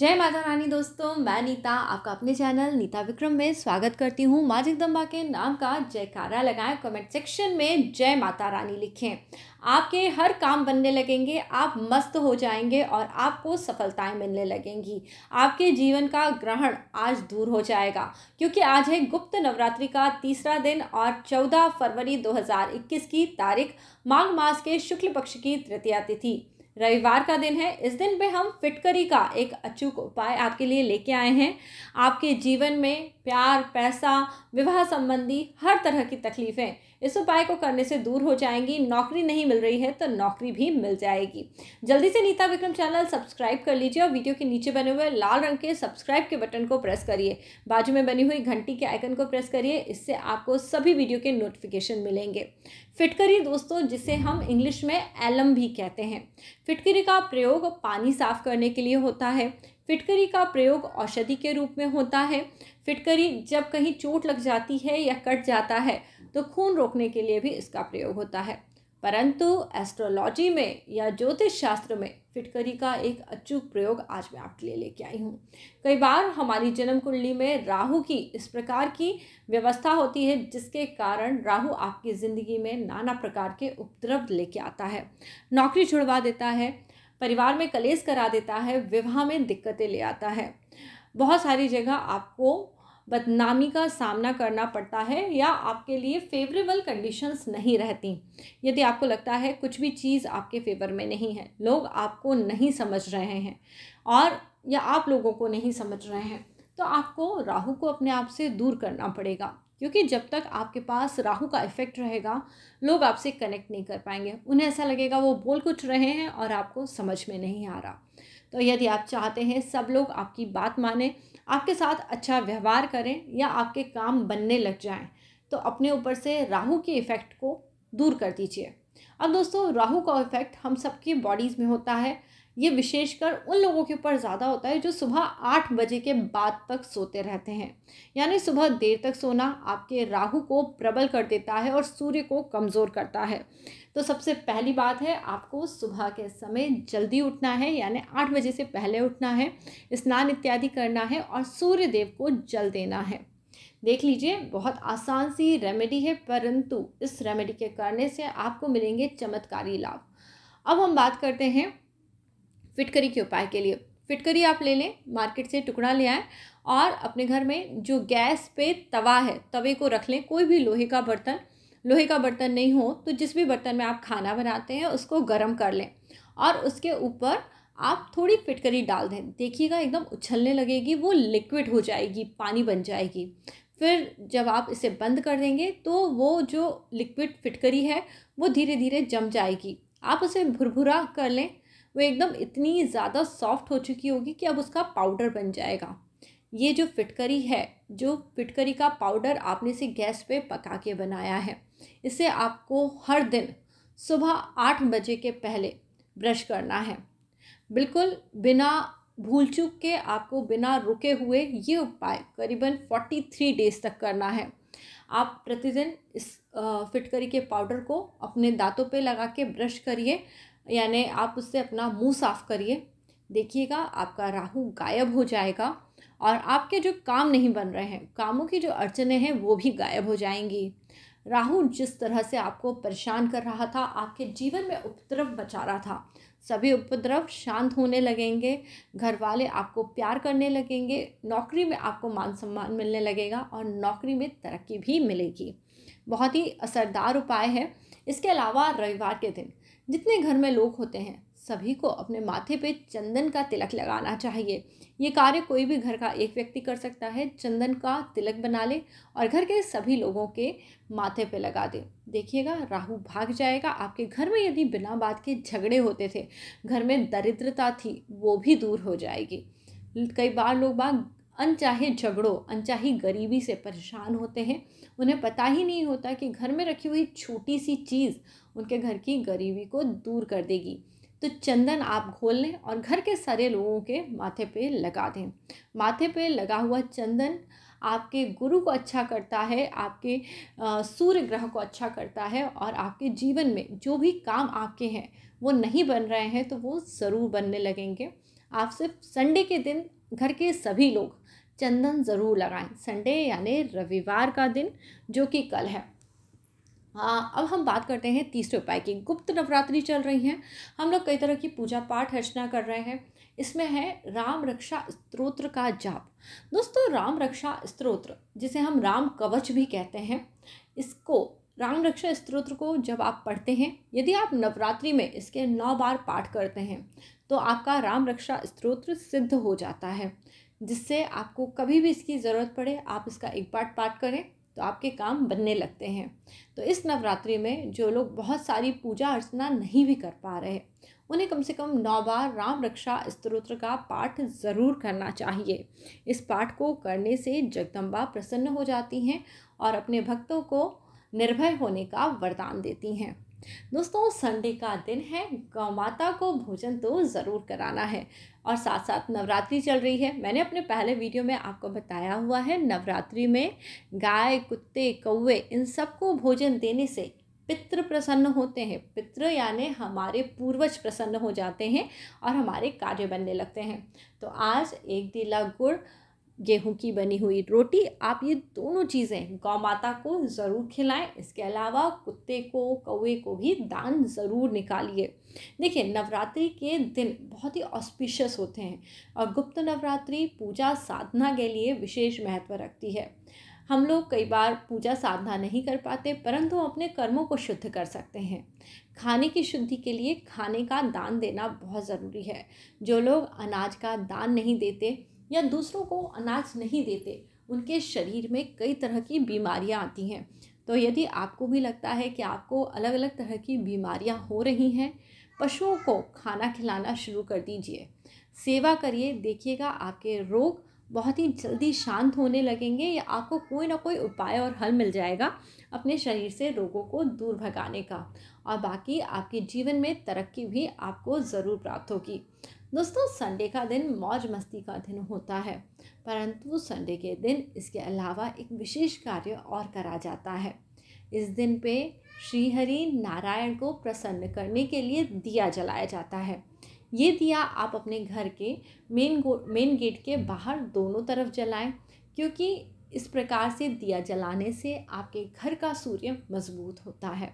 जय माता रानी दोस्तों मैं नीता आपका अपने चैनल नीता विक्रम में स्वागत करती हूँ माँ जगदम्बा के नाम का जयकारा लगाएं कमेंट सेक्शन में जय माता रानी लिखें आपके हर काम बनने लगेंगे आप मस्त हो जाएंगे और आपको सफलताएं मिलने लगेंगी आपके जीवन का ग्रहण आज दूर हो जाएगा क्योंकि आज है गुप्त नवरात्रि का तीसरा दिन और चौदह फरवरी दो की तारीख माघ मास के शुक्ल पक्ष की तृतीया तिथि रविवार का दिन है इस दिन पे हम फिटकरी का एक अचूक उपाय आपके लिए लेके आए हैं आपके जीवन में प्यार पैसा विवाह संबंधी हर तरह की तकलीफ़ें इस उपाय को करने से दूर हो जाएंगी नौकरी नहीं मिल रही है तो नौकरी भी मिल जाएगी जल्दी से नीता विक्रम चैनल सब्सक्राइब कर लीजिए और वीडियो के नीचे बने हुए लाल रंग के सब्सक्राइब के बटन को प्रेस करिए बाजू में बनी हुई घंटी के आइकन को प्रेस करिए इससे आपको सभी वीडियो के नोटिफिकेशन मिलेंगे फिटकरी दोस्तों जिसे हम इंग्लिश में एलम भी कहते हैं फिटकरी का प्रयोग पानी साफ करने के लिए होता है फिटकरी का प्रयोग औषधि के रूप में होता है फिटकरी जब कहीं चोट लग जाती है या कट जाता है तो खून रोकने के लिए भी इसका प्रयोग होता है परंतु एस्ट्रोलॉजी में या ज्योतिष शास्त्र में फिटकरी का एक अचूक प्रयोग आज मैं आपके लिए लेके आई हूँ कई बार हमारी जन्म कुंडली में राहु की इस प्रकार की व्यवस्था होती है जिसके कारण राहु आपकी ज़िंदगी में नाना प्रकार के उपद्रव लेके आता है नौकरी छुड़वा देता है परिवार में कलेस करा देता है विवाह में दिक्कतें ले आता है बहुत सारी जगह आपको बदनामी का सामना करना पड़ता है या आपके लिए फेवरेबल कंडीशंस नहीं रहती यदि आपको लगता है कुछ भी चीज़ आपके फेवर में नहीं है लोग आपको नहीं समझ रहे हैं और या आप लोगों को नहीं समझ रहे हैं तो आपको राहु को अपने आप से दूर करना पड़ेगा क्योंकि जब तक आपके पास राहु का इफेक्ट रहेगा लोग आपसे कनेक्ट नहीं कर पाएंगे उन्हें ऐसा लगेगा वो बोल कुछ रहे हैं और आपको समझ में नहीं आ रहा तो यदि आप चाहते हैं सब लोग आपकी बात माने आपके साथ अच्छा व्यवहार करें या आपके काम बनने लग जाएं तो अपने ऊपर से राहु के इफ़ेक्ट को दूर कर दीजिए अब दोस्तों राहु का इफ़ेक्ट हम सबकी बॉडीज़ में होता है ये विशेषकर उन लोगों के ऊपर ज़्यादा होता है जो सुबह आठ बजे के बाद तक सोते रहते हैं यानी सुबह देर तक सोना आपके राहु को प्रबल कर देता है और सूर्य को कमज़ोर करता है तो सबसे पहली बात है आपको सुबह के समय जल्दी उठना है यानी आठ बजे से पहले उठना है स्नान इत्यादि करना है और सूर्य देव को जल देना है देख लीजिए बहुत आसान सी रेमेडी है परंतु इस रेमेडी के करने से आपको मिलेंगे चमत्कारी लाभ अब हम बात करते हैं फिटकरी के उपाय के लिए फिटकरी आप ले लें मार्केट से टुकड़ा ले आएँ और अपने घर में जो गैस पे तवा है तवे को रख लें कोई भी लोहे का बर्तन लोहे का बर्तन नहीं हो तो जिस भी बर्तन में आप खाना बनाते हैं उसको गर्म कर लें और उसके ऊपर आप थोड़ी फिटकरी डाल दें देखिएगा एकदम उछलने लगेगी वो लिक्विड हो जाएगी पानी बन जाएगी फिर जब आप इसे बंद कर देंगे तो वो जो लिक्विड फिटकरी है वो धीरे धीरे जम जाएगी आप उसे भुरभुरा कर लें वो एकदम इतनी ज़्यादा सॉफ्ट हो चुकी होगी कि अब उसका पाउडर बन जाएगा ये जो फिटकरी है जो फिटकरी का पाउडर आपने इसे गैस पे पका के बनाया है इसे आपको हर दिन सुबह आठ बजे के पहले ब्रश करना है बिल्कुल बिना भूल चूक के आपको बिना रुके हुए ये उपाय करीबन फोर्टी थ्री डेज तक करना है आप प्रतिदिन इस फिटकरी के पाउडर को अपने दांतों पे लगा के ब्रश करिए यानी आप उससे अपना मुंह साफ करिए देखिएगा आपका राहु गायब हो जाएगा और आपके जो काम नहीं बन रहे हैं कामों की जो अड़चने हैं वो भी गायब हो जाएंगी राहु जिस तरह से आपको परेशान कर रहा था आपके जीवन में उपद्रव बचा रहा था सभी उपद्रव शांत होने लगेंगे घर वाले आपको प्यार करने लगेंगे नौकरी में आपको मान सम्मान मिलने लगेगा और नौकरी में तरक्की भी मिलेगी बहुत ही असरदार उपाय है इसके अलावा रविवार के दिन जितने घर में लोग होते हैं सभी को अपने माथे पे चंदन का तिलक लगाना चाहिए ये कार्य कोई भी घर का एक व्यक्ति कर सकता है चंदन का तिलक बना ले और घर के सभी लोगों के माथे पे लगा दे देखिएगा राहु भाग जाएगा आपके घर में यदि बिना बात के झगड़े होते थे घर में दरिद्रता थी वो भी दूर हो जाएगी कई बार लोग बाग अनचाहे झगड़ों अनचाही गरीबी से परेशान होते हैं उन्हें पता ही नहीं होता कि घर में रखी हुई छोटी सी चीज़ उनके घर की गरीबी को दूर कर देगी तो चंदन आप घोल लें और घर के सारे लोगों के माथे पे लगा दें माथे पे लगा हुआ चंदन आपके गुरु को अच्छा करता है आपके सूर्य ग्रह को अच्छा करता है और आपके जीवन में जो भी काम आपके हैं वो नहीं बन रहे हैं तो वो ज़रूर बनने लगेंगे आप सिर्फ संडे के दिन घर के सभी लोग चंदन ज़रूर लगाएं संडे यानी रविवार का दिन जो कि कल है हाँ अब हम बात करते हैं तीसरे उपाय की गुप्त नवरात्रि चल रही हैं हम लोग कई तरह की पूजा पाठ अर्चना कर रहे हैं इसमें है राम रक्षा स्त्रोत्र का जाप दोस्तों राम रक्षा स्त्रोत्र जिसे हम राम कवच भी कहते हैं इसको राम रक्षा स्त्रोत्र को जब आप पढ़ते हैं यदि आप नवरात्रि में इसके नौ बार पाठ करते हैं तो आपका राम रक्षा स्त्रोत्र सिद्ध हो जाता है जिससे आपको कभी भी इसकी ज़रूरत पड़े आप इसका एक पाठ पाठ करें तो आपके काम बनने लगते हैं तो इस नवरात्रि में जो लोग बहुत सारी पूजा अर्चना नहीं भी कर पा रहे उन्हें कम से कम नौ बार राम रक्षा स्त्रोत्र का पाठ ज़रूर करना चाहिए इस पाठ को करने से जगदम्बा प्रसन्न हो जाती हैं और अपने भक्तों को निर्भय होने का वरदान देती हैं दोस्तों संडे का दिन है गौ माता को भोजन तो ज़रूर कराना है और साथ साथ नवरात्रि चल रही है मैंने अपने पहले वीडियो में आपको बताया हुआ है नवरात्रि में गाय कुत्ते कौवे इन सबको भोजन देने से पितृ प्रसन्न होते हैं पितृ यानी हमारे पूर्वज प्रसन्न हो जाते हैं और हमारे कार्य बनने लगते हैं तो आज एक दिला गुड़ गेहूं की बनी हुई रोटी आप ये दोनों चीज़ें गौ माता को ज़रूर खिलाएं इसके अलावा कुत्ते को कौए को भी दान ज़रूर निकालिए देखिए नवरात्रि के दिन बहुत ही ऑस्पिशियस होते हैं और गुप्त नवरात्रि पूजा साधना के लिए विशेष महत्व रखती है हम लोग कई बार पूजा साधना नहीं कर पाते परंतु अपने कर्मों को शुद्ध कर सकते हैं खाने की शुद्धि के लिए खाने का दान देना बहुत ज़रूरी है जो लोग अनाज का दान नहीं देते या दूसरों को अनाज नहीं देते उनके शरीर में कई तरह की बीमारियां आती हैं तो यदि आपको भी लगता है कि आपको अलग अलग तरह की बीमारियां हो रही हैं पशुओं को खाना खिलाना शुरू कर दीजिए सेवा करिए देखिएगा आपके रोग बहुत ही जल्दी शांत होने लगेंगे या आपको कोई ना कोई उपाय और हल मिल जाएगा अपने शरीर से रोगों को दूर भगाने का और बाकी आपके जीवन में तरक्की भी आपको ज़रूर प्राप्त होगी दोस्तों संडे का दिन मौज मस्ती का दिन होता है परंतु संडे के दिन इसके अलावा एक विशेष कार्य और करा जाता है इस दिन पे श्रीहरि नारायण को प्रसन्न करने के लिए दिया जलाया जाता है ये दिया आप अपने घर के मेन गो मेन गेट के बाहर दोनों तरफ जलाएं क्योंकि इस प्रकार से दिया जलाने से आपके घर का सूर्य मजबूत होता है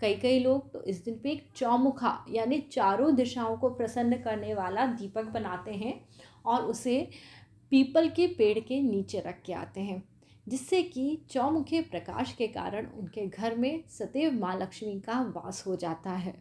कई कई लोग तो इस दिन पे एक चौमुखा यानी चारों दिशाओं को प्रसन्न करने वाला दीपक बनाते हैं और उसे पीपल के पेड़ के नीचे रख के आते हैं जिससे कि चौमुखे प्रकाश के कारण उनके घर में सदैव माँ लक्ष्मी का वास हो जाता है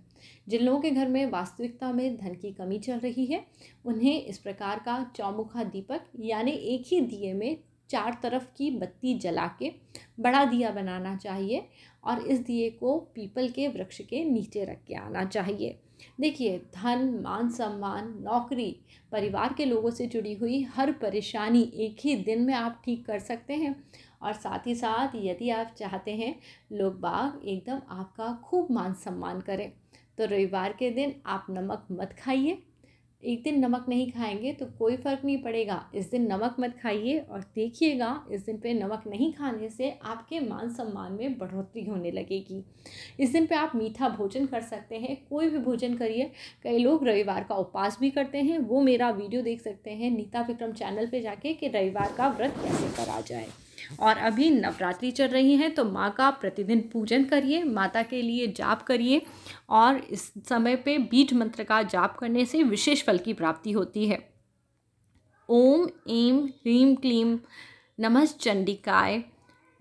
जिन लोगों के घर में वास्तविकता में धन की कमी चल रही है उन्हें इस प्रकार का चौमुखा दीपक यानी एक ही दिए में चार तरफ की बत्ती जला के बड़ा दिया बनाना चाहिए और इस दिए को पीपल के वृक्ष के नीचे रख के आना चाहिए देखिए धन मान सम्मान नौकरी परिवार के लोगों से जुड़ी हुई हर परेशानी एक ही दिन में आप ठीक कर सकते हैं और साथ ही साथ यदि आप चाहते हैं लोग बाग एकदम आपका खूब मान सम्मान करें तो रविवार के दिन आप नमक मत खाइए एक दिन नमक नहीं खाएंगे तो कोई फ़र्क नहीं पड़ेगा इस दिन नमक मत खाइए और देखिएगा इस दिन पे नमक नहीं खाने से आपके मान सम्मान में बढ़ोतरी होने लगेगी इस दिन पे आप मीठा भोजन कर सकते हैं कोई भी भोजन करिए कई लोग रविवार का उपवास भी करते हैं वो मेरा वीडियो देख सकते हैं नीता विक्रम चैनल पर जाके कि रविवार का व्रत कैसे करा जाए और अभी नवरात्रि चल रही है तो माँ का प्रतिदिन पूजन करिए माता के लिए जाप करिए और इस समय पे बीज मंत्र का जाप करने से विशेष फल की प्राप्ति होती है ओम ऐम ह्रीम क्लीम नमः चंडिकाय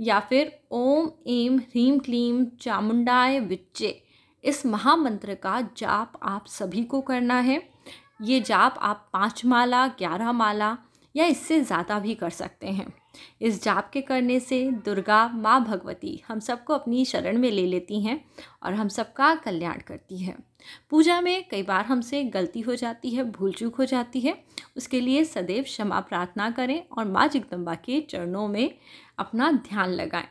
या फिर ओम ऐम ह्रीम क्लीम चामुंडाय विच्चे इस महामंत्र का जाप आप सभी को करना है ये जाप आप पाँच माला ग्यारह माला या इससे ज़्यादा भी कर सकते हैं इस जाप के करने से दुर्गा माँ भगवती हम सबको अपनी शरण में ले लेती हैं और हम सबका कल्याण करती है पूजा में कई बार हमसे गलती हो जाती है भूल चूक हो जाती है उसके लिए सदैव क्षमा प्रार्थना करें और माँ जगदम्बा के चरणों में अपना ध्यान लगाएं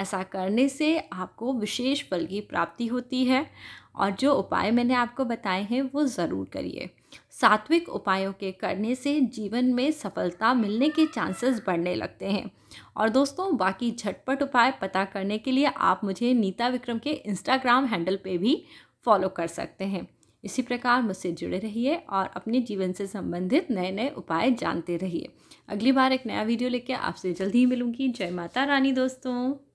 ऐसा करने से आपको विशेष फल की प्राप्ति होती है और जो उपाय मैंने आपको बताए हैं वो ज़रूर करिए सात्विक उपायों के करने से जीवन में सफलता मिलने के चांसेस बढ़ने लगते हैं और दोस्तों बाकी झटपट उपाय पता करने के लिए आप मुझे नीता विक्रम के इंस्टाग्राम हैंडल पे भी फॉलो कर सकते हैं इसी प्रकार मुझसे जुड़े रहिए और अपने जीवन से संबंधित नए नए उपाय जानते रहिए अगली बार एक नया वीडियो लेकर आपसे जल्दी ही मिलूंगी जय माता रानी दोस्तों